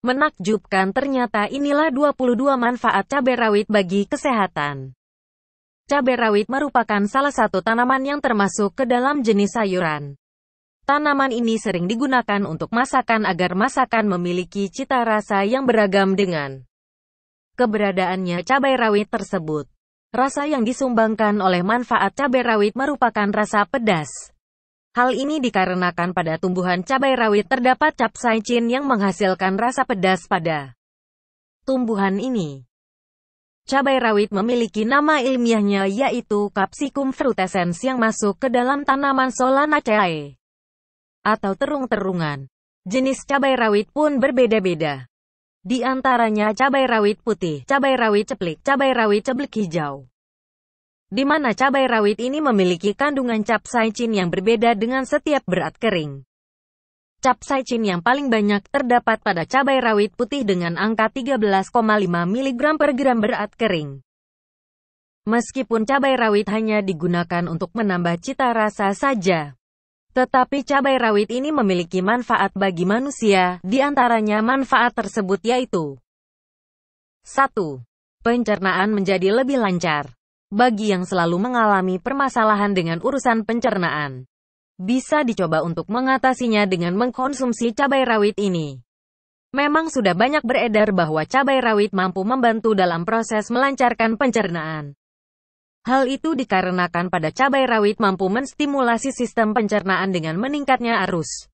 Menakjubkan ternyata inilah 22 manfaat cabai rawit bagi kesehatan. Cabai rawit merupakan salah satu tanaman yang termasuk ke dalam jenis sayuran. Tanaman ini sering digunakan untuk masakan agar masakan memiliki cita rasa yang beragam dengan keberadaannya cabai rawit tersebut. Rasa yang disumbangkan oleh manfaat cabai rawit merupakan rasa pedas, Hal ini dikarenakan pada tumbuhan cabai rawit terdapat capsaicin yang menghasilkan rasa pedas pada tumbuhan ini. Cabai rawit memiliki nama ilmiahnya yaitu Capsicum frutescens yang masuk ke dalam tanaman Solanaceae atau terung-terungan. Jenis cabai rawit pun berbeda-beda. Di antaranya cabai rawit putih, cabai rawit ceplik, cabai rawit ceplik hijau, di mana cabai rawit ini memiliki kandungan capsaicin yang berbeda dengan setiap berat kering. Capsaicin yang paling banyak terdapat pada cabai rawit putih dengan angka 13,5 mg per gram berat kering. Meskipun cabai rawit hanya digunakan untuk menambah cita rasa saja, tetapi cabai rawit ini memiliki manfaat bagi manusia, di antaranya manfaat tersebut yaitu 1. Pencernaan menjadi lebih lancar bagi yang selalu mengalami permasalahan dengan urusan pencernaan, bisa dicoba untuk mengatasinya dengan mengkonsumsi cabai rawit ini. Memang sudah banyak beredar bahwa cabai rawit mampu membantu dalam proses melancarkan pencernaan. Hal itu dikarenakan pada cabai rawit mampu menstimulasi sistem pencernaan dengan meningkatnya arus,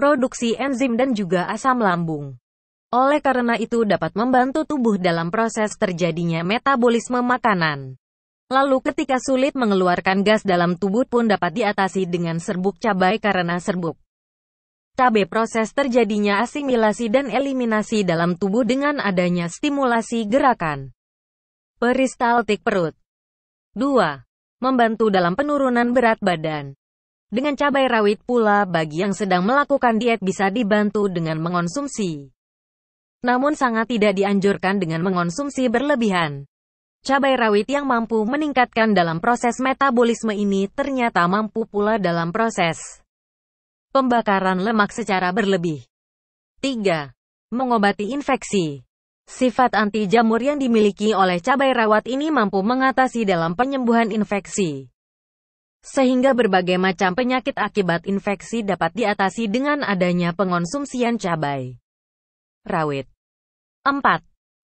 produksi enzim dan juga asam lambung. Oleh karena itu dapat membantu tubuh dalam proses terjadinya metabolisme makanan. Lalu ketika sulit mengeluarkan gas dalam tubuh pun dapat diatasi dengan serbuk cabai karena serbuk cabai proses terjadinya asimilasi dan eliminasi dalam tubuh dengan adanya stimulasi gerakan peristaltik perut. 2. Membantu dalam penurunan berat badan. Dengan cabai rawit pula bagi yang sedang melakukan diet bisa dibantu dengan mengonsumsi namun sangat tidak dianjurkan dengan mengonsumsi berlebihan. Cabai rawit yang mampu meningkatkan dalam proses metabolisme ini ternyata mampu pula dalam proses pembakaran lemak secara berlebih. 3. Mengobati infeksi. Sifat anti jamur yang dimiliki oleh cabai rawat ini mampu mengatasi dalam penyembuhan infeksi. Sehingga berbagai macam penyakit akibat infeksi dapat diatasi dengan adanya pengonsumsian cabai rawit. 4.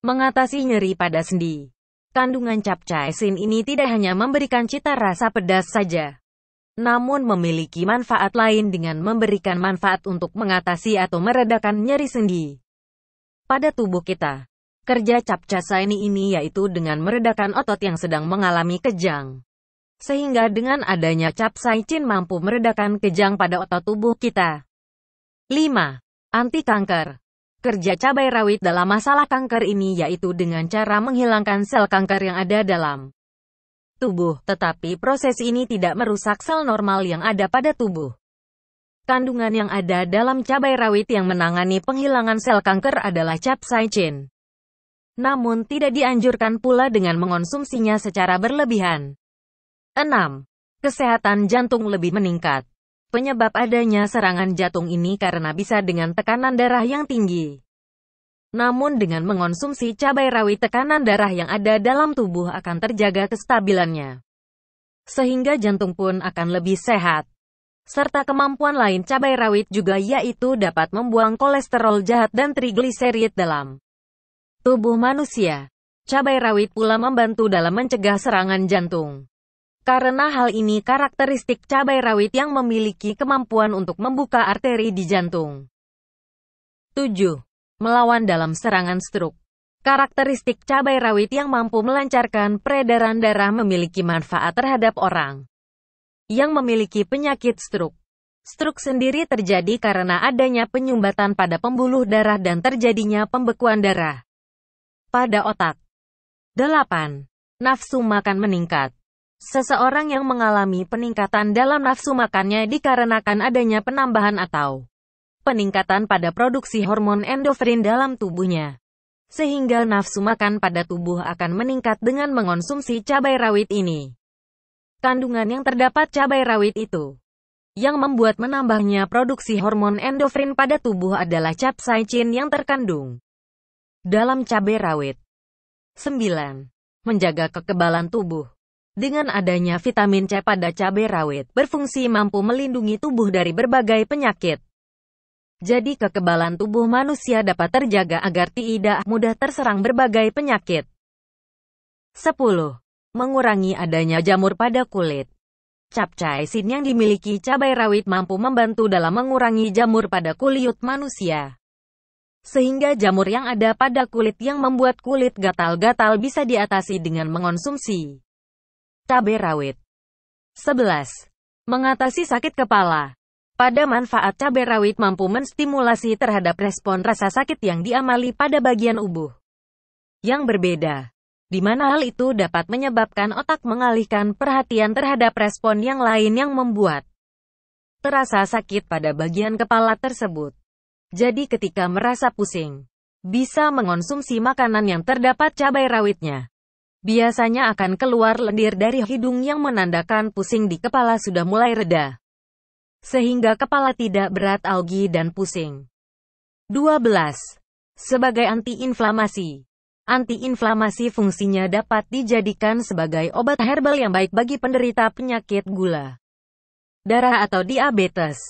Mengatasi nyeri pada sendi. Kandungan capcaisin ini tidak hanya memberikan cita rasa pedas saja, namun memiliki manfaat lain dengan memberikan manfaat untuk mengatasi atau meredakan nyeri sendi pada tubuh kita. Kerja capcasa ini ini yaitu dengan meredakan otot yang sedang mengalami kejang. Sehingga dengan adanya capsaicin mampu meredakan kejang pada otot tubuh kita. 5. Anti kanker Kerja cabai rawit dalam masalah kanker ini yaitu dengan cara menghilangkan sel kanker yang ada dalam tubuh, tetapi proses ini tidak merusak sel normal yang ada pada tubuh. Kandungan yang ada dalam cabai rawit yang menangani penghilangan sel kanker adalah capsaicin. Namun tidak dianjurkan pula dengan mengonsumsinya secara berlebihan. 6. Kesehatan jantung lebih meningkat. Penyebab adanya serangan jantung ini karena bisa dengan tekanan darah yang tinggi. Namun dengan mengonsumsi cabai rawit tekanan darah yang ada dalam tubuh akan terjaga kestabilannya. Sehingga jantung pun akan lebih sehat. Serta kemampuan lain cabai rawit juga yaitu dapat membuang kolesterol jahat dan trigliserid dalam tubuh manusia. Cabai rawit pula membantu dalam mencegah serangan jantung. Karena hal ini karakteristik cabai rawit yang memiliki kemampuan untuk membuka arteri di jantung. 7. Melawan dalam serangan stroke. Karakteristik cabai rawit yang mampu melancarkan peredaran darah memiliki manfaat terhadap orang yang memiliki penyakit stroke. Stroke sendiri terjadi karena adanya penyumbatan pada pembuluh darah dan terjadinya pembekuan darah pada otak. 8. Nafsu makan meningkat. Seseorang yang mengalami peningkatan dalam nafsu makannya dikarenakan adanya penambahan atau peningkatan pada produksi hormon endofrin dalam tubuhnya. Sehingga nafsu makan pada tubuh akan meningkat dengan mengonsumsi cabai rawit ini. Kandungan yang terdapat cabai rawit itu yang membuat menambahnya produksi hormon endofrin pada tubuh adalah capsaicin yang terkandung dalam cabai rawit. 9. Menjaga kekebalan tubuh dengan adanya vitamin C pada cabai rawit, berfungsi mampu melindungi tubuh dari berbagai penyakit. Jadi kekebalan tubuh manusia dapat terjaga agar tidak mudah terserang berbagai penyakit. 10. Mengurangi adanya jamur pada kulit. Capcai sin yang dimiliki cabai rawit mampu membantu dalam mengurangi jamur pada kulit manusia. Sehingga jamur yang ada pada kulit yang membuat kulit gatal-gatal bisa diatasi dengan mengonsumsi Cabai rawit. 11. Mengatasi sakit kepala. Pada manfaat cabai rawit mampu menstimulasi terhadap respon rasa sakit yang diamali pada bagian tubuh yang berbeda, di mana hal itu dapat menyebabkan otak mengalihkan perhatian terhadap respon yang lain yang membuat terasa sakit pada bagian kepala tersebut. Jadi ketika merasa pusing, bisa mengonsumsi makanan yang terdapat cabai rawitnya. Biasanya akan keluar lendir dari hidung yang menandakan pusing di kepala sudah mulai reda. Sehingga kepala tidak berat algi dan pusing. 12. Sebagai antiinflamasi. Antiinflamasi fungsinya dapat dijadikan sebagai obat herbal yang baik bagi penderita penyakit gula, darah atau diabetes,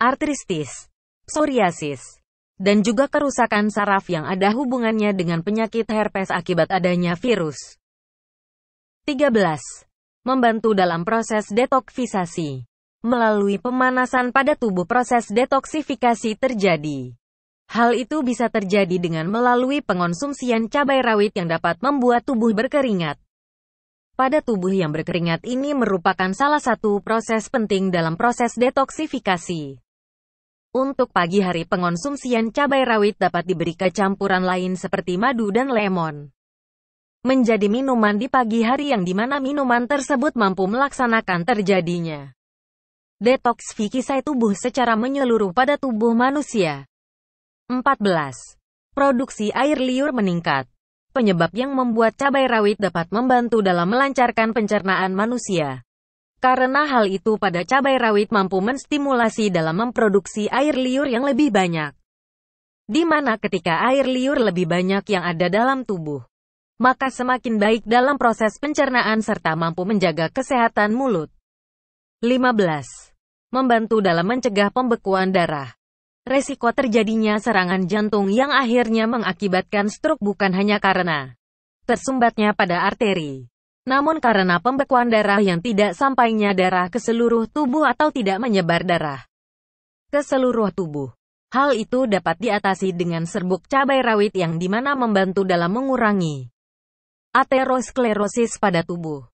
artritis, psoriasis, dan juga kerusakan saraf yang ada hubungannya dengan penyakit herpes akibat adanya virus. 13. Membantu dalam proses detoksifikasi. Melalui pemanasan pada tubuh proses detoksifikasi terjadi. Hal itu bisa terjadi dengan melalui pengonsumsian cabai rawit yang dapat membuat tubuh berkeringat. Pada tubuh yang berkeringat ini merupakan salah satu proses penting dalam proses detoksifikasi. Untuk pagi hari pengonsumsian cabai rawit dapat diberi ke campuran lain seperti madu dan lemon menjadi minuman di pagi hari yang dimana minuman tersebut mampu melaksanakan terjadinya. Detoksifikasi tubuh secara menyeluruh pada tubuh manusia. 14. Produksi air liur meningkat. Penyebab yang membuat cabai rawit dapat membantu dalam melancarkan pencernaan manusia. Karena hal itu pada cabai rawit mampu menstimulasi dalam memproduksi air liur yang lebih banyak. Di mana ketika air liur lebih banyak yang ada dalam tubuh, maka semakin baik dalam proses pencernaan serta mampu menjaga kesehatan mulut. 15. Membantu dalam mencegah pembekuan darah. Resiko terjadinya serangan jantung yang akhirnya mengakibatkan stroke bukan hanya karena tersumbatnya pada arteri, namun karena pembekuan darah yang tidak sampainya darah ke seluruh tubuh atau tidak menyebar darah ke seluruh tubuh. Hal itu dapat diatasi dengan serbuk cabai rawit yang dimana membantu dalam mengurangi aterosklerosis pada tubuh.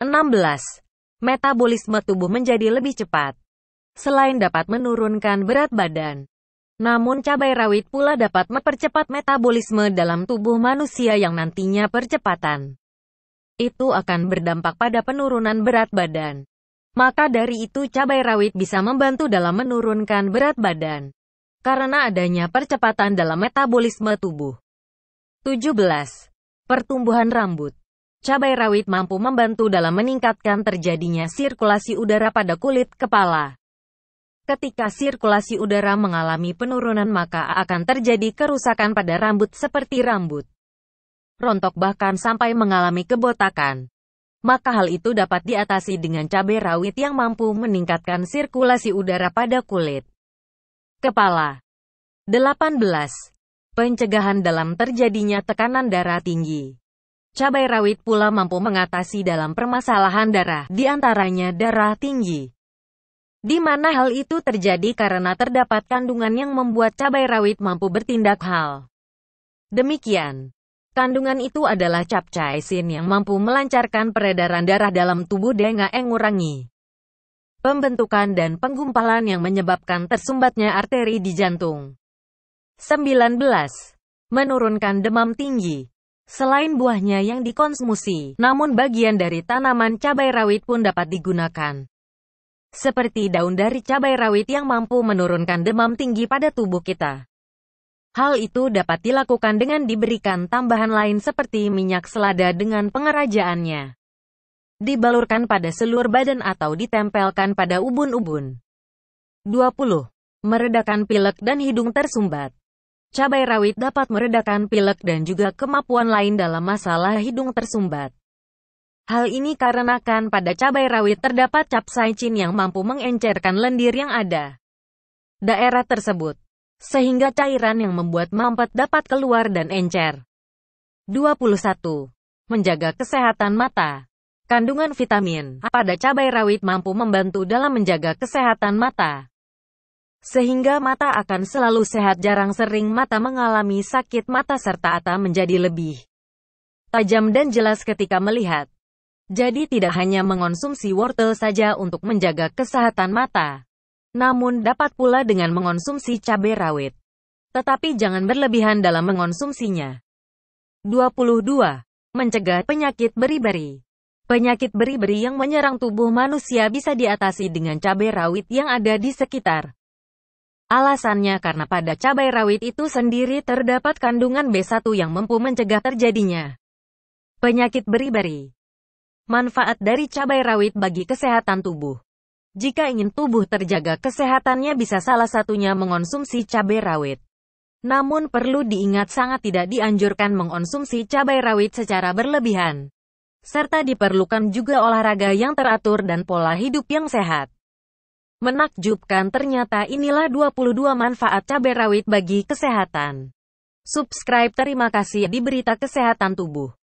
16. Metabolisme tubuh menjadi lebih cepat. Selain dapat menurunkan berat badan, namun cabai rawit pula dapat mempercepat metabolisme dalam tubuh manusia yang nantinya percepatan itu akan berdampak pada penurunan berat badan. Maka dari itu cabai rawit bisa membantu dalam menurunkan berat badan karena adanya percepatan dalam metabolisme tubuh. 17. Pertumbuhan rambut Cabai rawit mampu membantu dalam meningkatkan terjadinya sirkulasi udara pada kulit kepala. Ketika sirkulasi udara mengalami penurunan maka akan terjadi kerusakan pada rambut seperti rambut rontok bahkan sampai mengalami kebotakan. Maka hal itu dapat diatasi dengan cabai rawit yang mampu meningkatkan sirkulasi udara pada kulit. Kepala 18. Pencegahan dalam terjadinya tekanan darah tinggi. Cabai rawit pula mampu mengatasi dalam permasalahan darah, diantaranya darah tinggi. Di mana hal itu terjadi karena terdapat kandungan yang membuat cabai rawit mampu bertindak hal. Demikian. Kandungan itu adalah capcaisin yang mampu melancarkan peredaran darah dalam tubuh dengan mengurangi pembentukan dan penggumpalan yang menyebabkan tersumbatnya arteri di jantung. 19. Menurunkan demam tinggi. Selain buahnya yang dikonsumsi, namun bagian dari tanaman cabai rawit pun dapat digunakan. Seperti daun dari cabai rawit yang mampu menurunkan demam tinggi pada tubuh kita. Hal itu dapat dilakukan dengan diberikan tambahan lain seperti minyak selada dengan pengerajaannya. Dibalurkan pada seluruh badan atau ditempelkan pada ubun-ubun. 20. Meredakan pilek dan hidung tersumbat. Cabai rawit dapat meredakan pilek dan juga kemampuan lain dalam masalah hidung tersumbat. Hal ini karenakan pada cabai rawit terdapat capsaicin yang mampu mengencerkan lendir yang ada daerah tersebut, sehingga cairan yang membuat mampet dapat keluar dan encer. 21. Menjaga kesehatan mata. Kandungan vitamin A pada cabai rawit mampu membantu dalam menjaga kesehatan mata sehingga mata akan selalu sehat jarang sering mata mengalami sakit mata serta mata menjadi lebih tajam dan jelas ketika melihat. Jadi tidak hanya mengonsumsi wortel saja untuk menjaga kesehatan mata, namun dapat pula dengan mengonsumsi cabai rawit. Tetapi jangan berlebihan dalam mengonsumsinya. 22. Mencegah penyakit beri-beri Penyakit beri-beri yang menyerang tubuh manusia bisa diatasi dengan cabai rawit yang ada di sekitar Alasannya karena pada cabai rawit itu sendiri terdapat kandungan B1 yang mampu mencegah terjadinya penyakit beri-beri. Manfaat dari cabai rawit bagi kesehatan tubuh. Jika ingin tubuh terjaga kesehatannya bisa salah satunya mengonsumsi cabai rawit. Namun perlu diingat sangat tidak dianjurkan mengonsumsi cabai rawit secara berlebihan. Serta diperlukan juga olahraga yang teratur dan pola hidup yang sehat. Menakjubkan ternyata inilah 22 manfaat cabai rawit bagi kesehatan. Subscribe terima kasih di berita kesehatan tubuh.